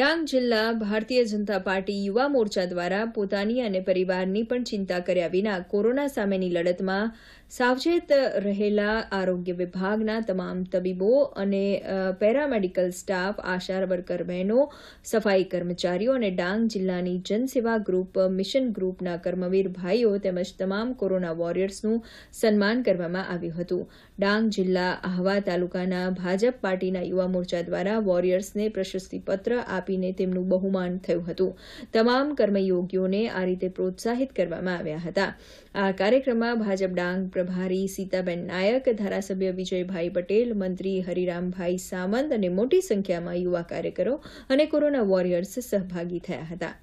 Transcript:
ડાંગ જિલ્લા ભારતીય જનતા પાર્ટી યુવા મોરચા દ્વારા પોતાની અને પરિવારની પણ ચિંતા કર્યા વિના કોરોના સામેની લડતમાં સાવચેત રહેલા આરોગ્ય વિભાગના તમામ તબીબો અને પેરામેડિકલ સ્ટાફ આશા વર્કર બહેનો સફાઈ કર્મચારીઓ અને ડાંગ જિલ્લાની જનસેવા ગ્રુપ મિશન ગ્રુપના કર્મવીર ભાઈઓ તેમજ તમામ કોરોના વોરિયર્સનું સન્માન કરવામાં આવ્યું હતું ડાંગ જિલ્લા આહવા તાલુકાના ભાજપ પાર્ટીના યુવા મોરચા દ્વારા વોરિયર્સને પ્રશસ્તિપત્ર આપ્યું આપીને તેમનું બહુમાન થયું હતું તમામ કર્મયોગીઓને આ રીતે પ્રોત્સાહિત કરવામાં આવ્યા હતા આ કાર્યક્રમમાં ભાજપ ડાંગ પ્રભારી સીતાબેન નાયક ધારાસભ્ય વિજયભાઈ પટેલ મંત્રી હરિરામભાઈ સામંત અને મોટી સંખ્યામાં યુવા કાર્યકરો અને કોરોના વોરિયર્સ સહભાગી થયા હતા